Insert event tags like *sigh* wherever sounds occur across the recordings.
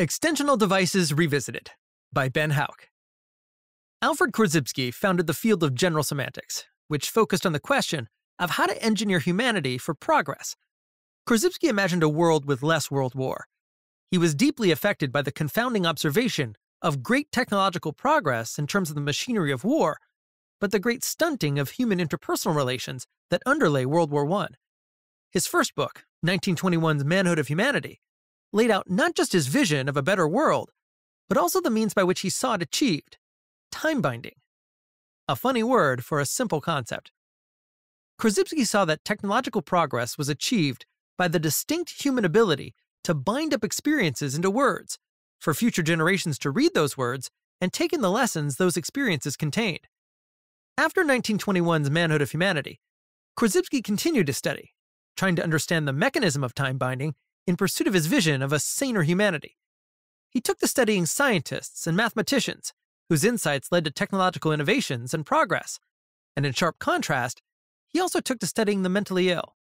Extensional Devices Revisited by Ben Hauk. Alfred Korzybski founded the field of general semantics, which focused on the question of how to engineer humanity for progress. Korzybski imagined a world with less world war. He was deeply affected by the confounding observation of great technological progress in terms of the machinery of war, but the great stunting of human interpersonal relations that underlay World War I. His first book, 1921's Manhood of Humanity, laid out not just his vision of a better world, but also the means by which he saw it achieved time binding. A funny word for a simple concept. Krasipsky saw that technological progress was achieved by the distinct human ability to bind up experiences into words, for future generations to read those words and take in the lessons those experiences contained. After 1921's Manhood of Humanity, Krasipsky continued to study, trying to understand the mechanism of time binding in pursuit of his vision of a saner humanity. He took to studying scientists and mathematicians, whose insights led to technological innovations and progress. And in sharp contrast, he also took to studying the mentally ill.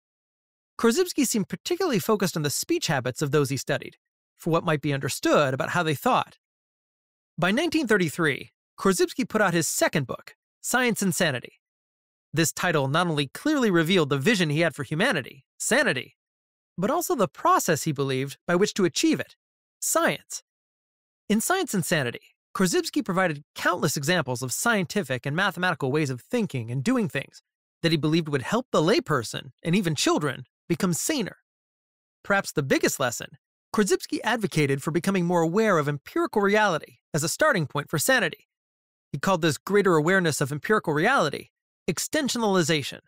Korzybski seemed particularly focused on the speech habits of those he studied, for what might be understood about how they thought. By 1933, Korzybski put out his second book, Science and Sanity. This title not only clearly revealed the vision he had for humanity, sanity, but also the process he believed by which to achieve it science. In Science and Sanity, Korzybski provided countless examples of scientific and mathematical ways of thinking and doing things that he believed would help the layperson and even children become saner. Perhaps the biggest lesson, Korzybski advocated for becoming more aware of empirical reality as a starting point for sanity. He called this greater awareness of empirical reality extensionalization.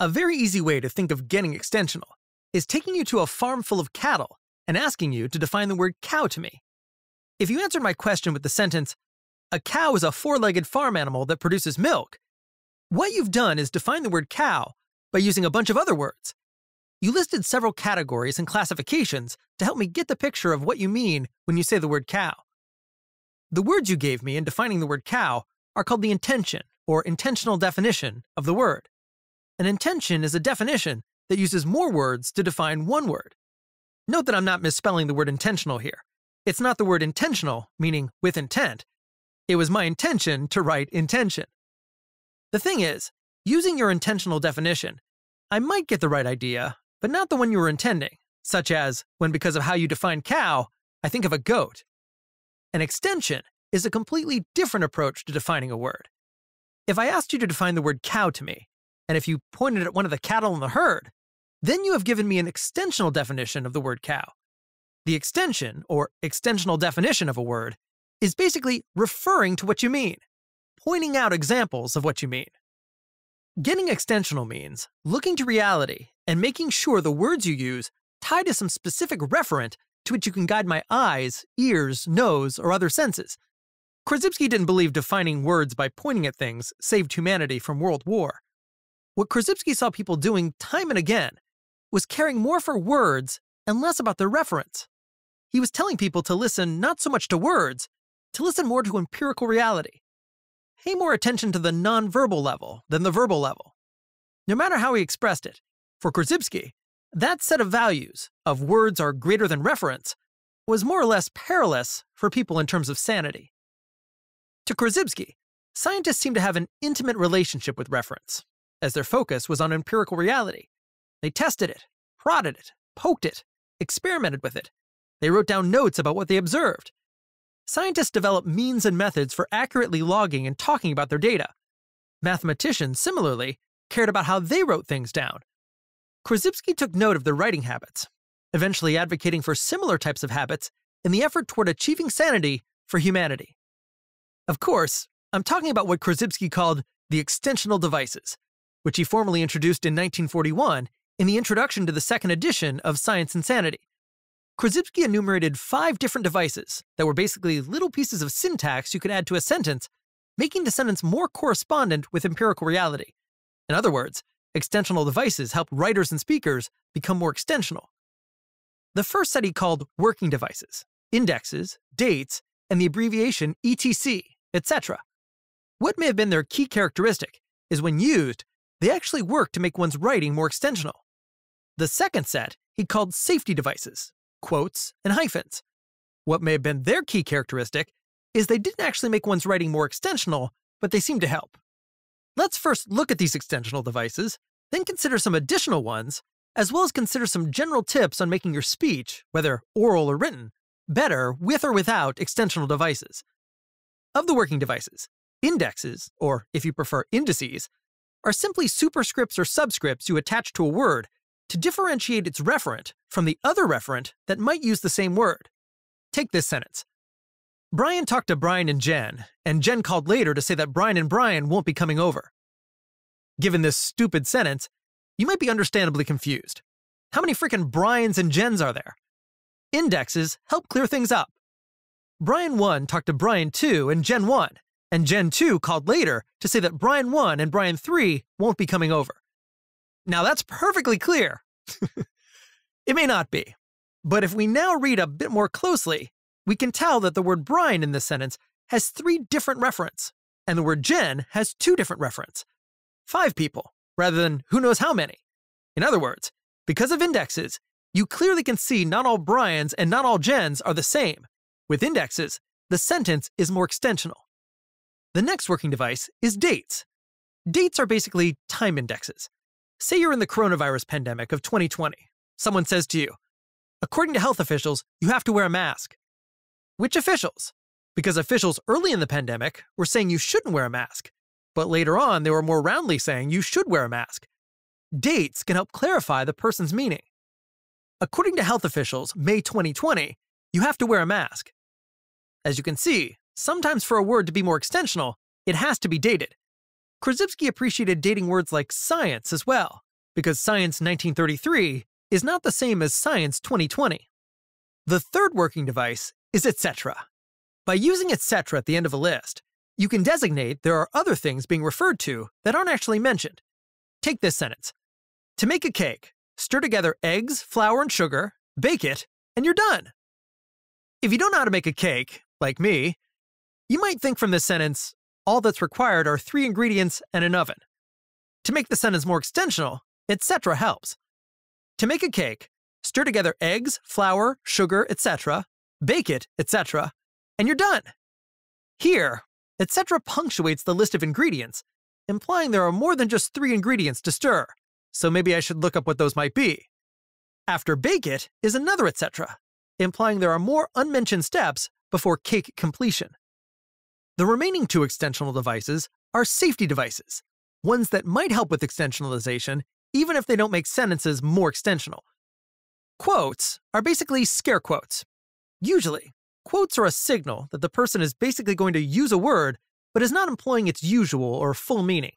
A very easy way to think of getting extensional is taking you to a farm full of cattle and asking you to define the word cow to me. If you answered my question with the sentence, a cow is a four legged farm animal that produces milk, what you've done is define the word cow by using a bunch of other words. You listed several categories and classifications to help me get the picture of what you mean when you say the word cow. The words you gave me in defining the word cow are called the intention or intentional definition of the word. An intention is a definition that uses more words to define one word. Note that I'm not misspelling the word intentional here. It's not the word intentional, meaning with intent. It was my intention to write intention. The thing is, using your intentional definition, I might get the right idea, but not the one you were intending, such as when because of how you define cow, I think of a goat. An extension is a completely different approach to defining a word. If I asked you to define the word cow to me, and if you pointed at one of the cattle in the herd, then you have given me an extensional definition of the word cow. The extension, or extensional definition of a word, is basically referring to what you mean, pointing out examples of what you mean. Getting extensional means looking to reality and making sure the words you use tie to some specific referent to which you can guide my eyes, ears, nose, or other senses. Korzybski didn't believe defining words by pointing at things saved humanity from world war. What Krasipsky saw people doing time and again was caring more for words and less about their reference. He was telling people to listen not so much to words, to listen more to empirical reality. Pay more attention to the nonverbal level than the verbal level. No matter how he expressed it, for Krasipsky, that set of values, of words are greater than reference, was more or less perilous for people in terms of sanity. To Krasipsky, scientists seem to have an intimate relationship with reference as their focus was on empirical reality. They tested it, prodded it, poked it, experimented with it. They wrote down notes about what they observed. Scientists developed means and methods for accurately logging and talking about their data. Mathematicians, similarly, cared about how they wrote things down. Krasipsky took note of their writing habits, eventually advocating for similar types of habits in the effort toward achieving sanity for humanity. Of course, I'm talking about what Krasipsky called the extensional devices, which he formally introduced in 1941 in the introduction to the second edition of Science and Sanity. Krasipsky enumerated five different devices that were basically little pieces of syntax you could add to a sentence, making the sentence more correspondent with empirical reality. In other words, extensional devices help writers and speakers become more extensional. The first set he called working devices, indexes, dates, and the abbreviation ETC, etc. What may have been their key characteristic is when used, they actually work to make one's writing more extensional. The second set he called safety devices, quotes, and hyphens. What may have been their key characteristic is they didn't actually make one's writing more extensional, but they seemed to help. Let's first look at these extensional devices, then consider some additional ones, as well as consider some general tips on making your speech, whether oral or written, better with or without extensional devices. Of the working devices, indexes, or if you prefer indices, are simply superscripts or subscripts you attach to a word to differentiate its referent from the other referent that might use the same word. Take this sentence. Brian talked to Brian and Jen, and Jen called later to say that Brian and Brian won't be coming over. Given this stupid sentence, you might be understandably confused. How many freaking Brians and Jens are there? Indexes help clear things up. Brian 1 talked to Brian 2 and Jen 1, and Gen 2 called later to say that Brian 1 and Brian 3 won't be coming over. Now that's perfectly clear. *laughs* it may not be, but if we now read a bit more closely, we can tell that the word Brian in this sentence has three different reference, and the word Gen has two different reference. Five people, rather than who knows how many. In other words, because of indexes, you clearly can see not all Brians and not all Gens are the same. With indexes, the sentence is more extensional. The next working device is dates. Dates are basically time indexes. Say you're in the coronavirus pandemic of 2020. Someone says to you, according to health officials, you have to wear a mask. Which officials? Because officials early in the pandemic were saying you shouldn't wear a mask, but later on they were more roundly saying you should wear a mask. Dates can help clarify the person's meaning. According to health officials, May 2020, you have to wear a mask. As you can see, sometimes for a word to be more extensional, it has to be dated. Krasivsky appreciated dating words like science as well, because science 1933 is not the same as science 2020. The third working device is etc. By using etc. at the end of a list, you can designate there are other things being referred to that aren't actually mentioned. Take this sentence. To make a cake, stir together eggs, flour, and sugar, bake it, and you're done. If you don't know how to make a cake, like me, you might think from this sentence, all that's required are three ingredients and an oven. To make the sentence more extensional, etc. helps. To make a cake, stir together eggs, flour, sugar, etc., bake it, etc., and you're done. Here, etc. punctuates the list of ingredients, implying there are more than just three ingredients to stir, so maybe I should look up what those might be. After bake it is another etc., implying there are more unmentioned steps before cake completion. The remaining two extensional devices are safety devices, ones that might help with extensionalization even if they don't make sentences more extensional. Quotes are basically scare quotes. Usually, quotes are a signal that the person is basically going to use a word but is not employing its usual or full meaning.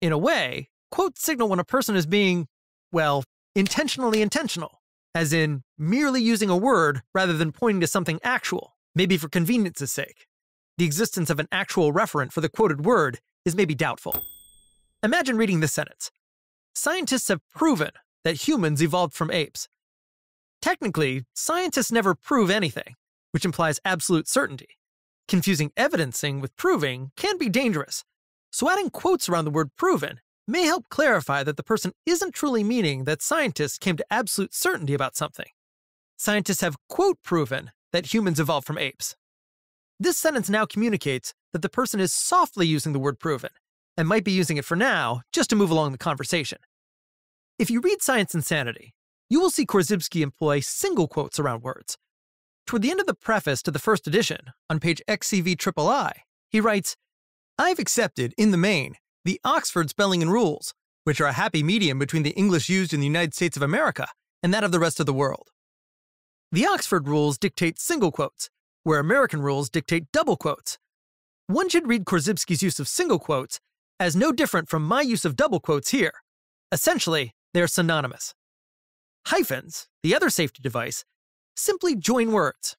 In a way, quotes signal when a person is being, well, intentionally intentional, as in merely using a word rather than pointing to something actual, maybe for convenience's sake the existence of an actual referent for the quoted word is maybe doubtful. Imagine reading this sentence Scientists have proven that humans evolved from apes. Technically, scientists never prove anything, which implies absolute certainty. Confusing evidencing with proving can be dangerous, so adding quotes around the word proven may help clarify that the person isn't truly meaning that scientists came to absolute certainty about something. Scientists have quote proven that humans evolved from apes. This sentence now communicates that the person is softly using the word proven and might be using it for now just to move along the conversation. If you read Science and Sanity, you will see Korzybski employ single quotes around words. Toward the end of the preface to the first edition, on page XCVIII, he writes, I've accepted, in the main, the Oxford spelling and rules, which are a happy medium between the English used in the United States of America and that of the rest of the world. The Oxford rules dictate single quotes, where American rules dictate double quotes. One should read Korzybski's use of single quotes as no different from my use of double quotes here. Essentially, they're synonymous. Hyphens, the other safety device, simply join words.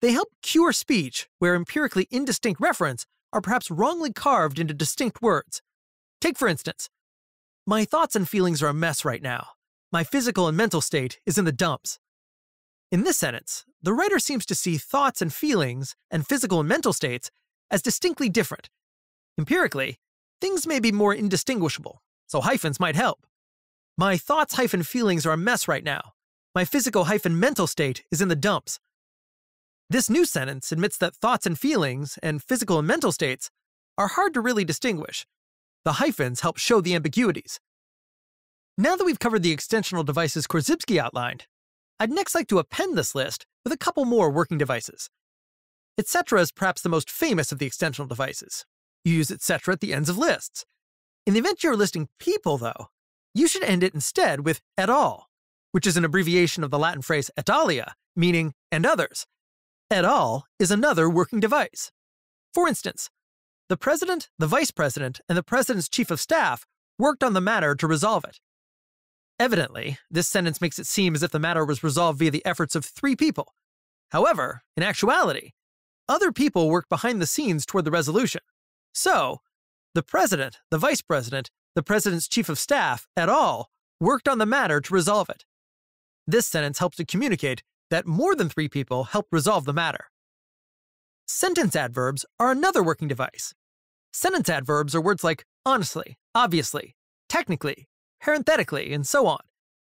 They help cure speech where empirically indistinct reference are perhaps wrongly carved into distinct words. Take, for instance, my thoughts and feelings are a mess right now. My physical and mental state is in the dumps. In this sentence, the writer seems to see thoughts and feelings and physical and mental states as distinctly different. Empirically, things may be more indistinguishable, so hyphens might help. My thoughts hyphen feelings are a mess right now. My physical hyphen mental state is in the dumps. This new sentence admits that thoughts and feelings and physical and mental states are hard to really distinguish. The hyphens help show the ambiguities. Now that we've covered the extensional devices Korzybski outlined, I'd next like to append this list with a couple more working devices. Etc is perhaps the most famous of the extensional devices. You use etc at the ends of lists. In the event you're listing people, though, you should end it instead with et al, which is an abbreviation of the Latin phrase et alia, meaning and others. Et al is another working device. For instance, the president, the vice president, and the president's chief of staff worked on the matter to resolve it. Evidently, this sentence makes it seem as if the matter was resolved via the efforts of three people. However, in actuality, other people worked behind the scenes toward the resolution. So, the president, the vice president, the president's chief of staff, et al., worked on the matter to resolve it. This sentence helps to communicate that more than three people helped resolve the matter. Sentence adverbs are another working device. Sentence adverbs are words like honestly, obviously, technically, parenthetically, and so on,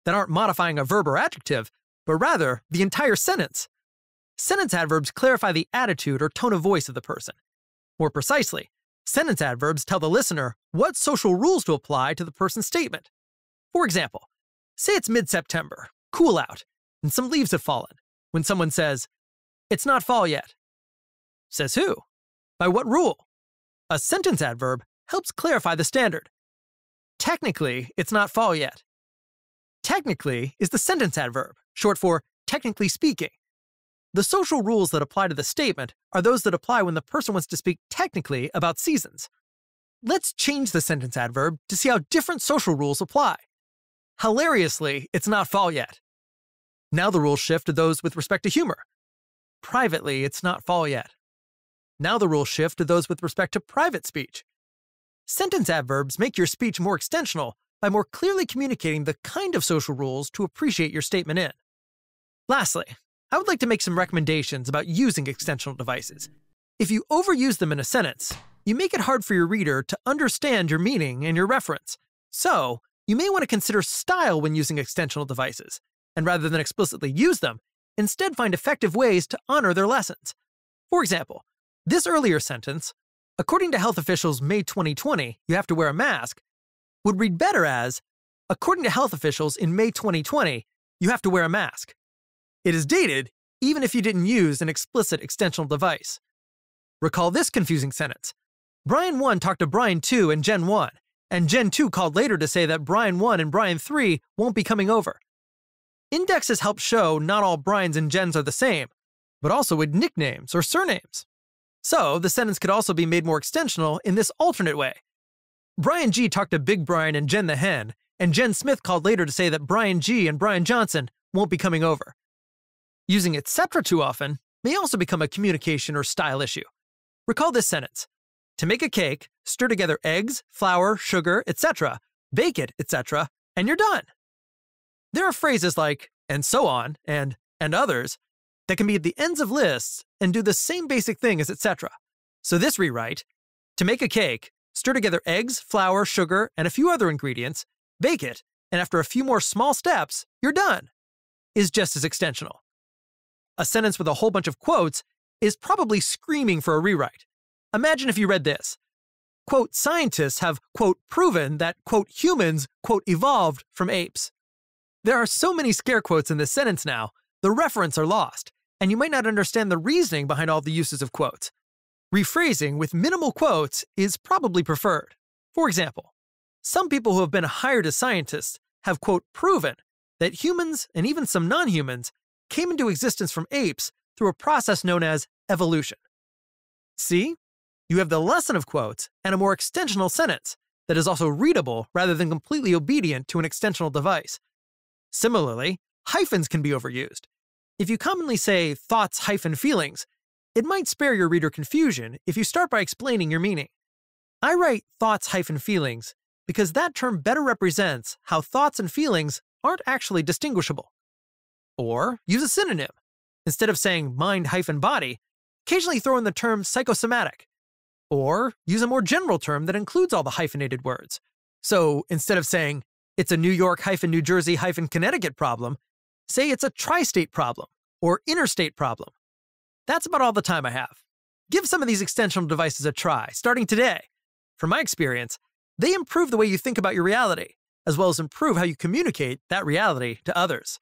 that aren't modifying a verb or adjective, but rather the entire sentence. Sentence adverbs clarify the attitude or tone of voice of the person. More precisely, sentence adverbs tell the listener what social rules to apply to the person's statement. For example, say it's mid September, cool out, and some leaves have fallen, when someone says, It's not fall yet. Says who? By what rule? A sentence adverb helps clarify the standard technically, it's not fall yet. Technically is the sentence adverb, short for technically speaking. The social rules that apply to the statement are those that apply when the person wants to speak technically about seasons. Let's change the sentence adverb to see how different social rules apply. Hilariously, it's not fall yet. Now the rules shift to those with respect to humor. Privately, it's not fall yet. Now the rules shift to those with respect to private speech. Sentence adverbs make your speech more extensional by more clearly communicating the kind of social rules to appreciate your statement in. Lastly, I would like to make some recommendations about using extensional devices. If you overuse them in a sentence, you make it hard for your reader to understand your meaning and your reference. So, you may want to consider style when using extensional devices, and rather than explicitly use them, instead find effective ways to honor their lessons. For example, this earlier sentence according to health officials May 2020, you have to wear a mask, would read better as, according to health officials in May 2020, you have to wear a mask. It is dated even if you didn't use an explicit extensional device. Recall this confusing sentence. Brian 1 talked to Brian 2 and Gen 1, and Gen 2 called later to say that Brian 1 and Brian 3 won't be coming over. Indexes help show not all Brians and Gens are the same, but also with nicknames or surnames. So the sentence could also be made more extensional in this alternate way. Brian G talked to Big Brian and Jen the Hen, and Jen Smith called later to say that Brian G and Brian Johnson won't be coming over. Using etc. too often may also become a communication or style issue. Recall this sentence. To make a cake, stir together eggs, flour, sugar, etc., bake it, etc., and you're done. There are phrases like, and so on, and, and others, that can be at the ends of lists and do the same basic thing as etc. So this rewrite, to make a cake, stir together eggs, flour, sugar, and a few other ingredients, bake it, and after a few more small steps, you're done, is just as extensional. A sentence with a whole bunch of quotes is probably screaming for a rewrite. Imagine if you read this. Quote, scientists have, quote, proven that, quote, humans, quote, evolved from apes. There are so many scare quotes in this sentence now, the reference are lost and you might not understand the reasoning behind all the uses of quotes. Rephrasing with minimal quotes is probably preferred. For example, some people who have been hired as scientists have, quote, proven that humans and even some non humans came into existence from apes through a process known as evolution. See? You have the lesson of quotes and a more extensional sentence that is also readable rather than completely obedient to an extensional device. Similarly, hyphens can be overused, if you commonly say thoughts hyphen feelings, it might spare your reader confusion if you start by explaining your meaning. I write thoughts hyphen feelings because that term better represents how thoughts and feelings aren't actually distinguishable. Or use a synonym. Instead of saying mind hyphen body, occasionally throw in the term psychosomatic. Or use a more general term that includes all the hyphenated words. So instead of saying it's a New York hyphen New Jersey hyphen Connecticut problem, Say it's a tri state problem or interstate problem. That's about all the time I have. Give some of these extensional devices a try, starting today. From my experience, they improve the way you think about your reality, as well as improve how you communicate that reality to others.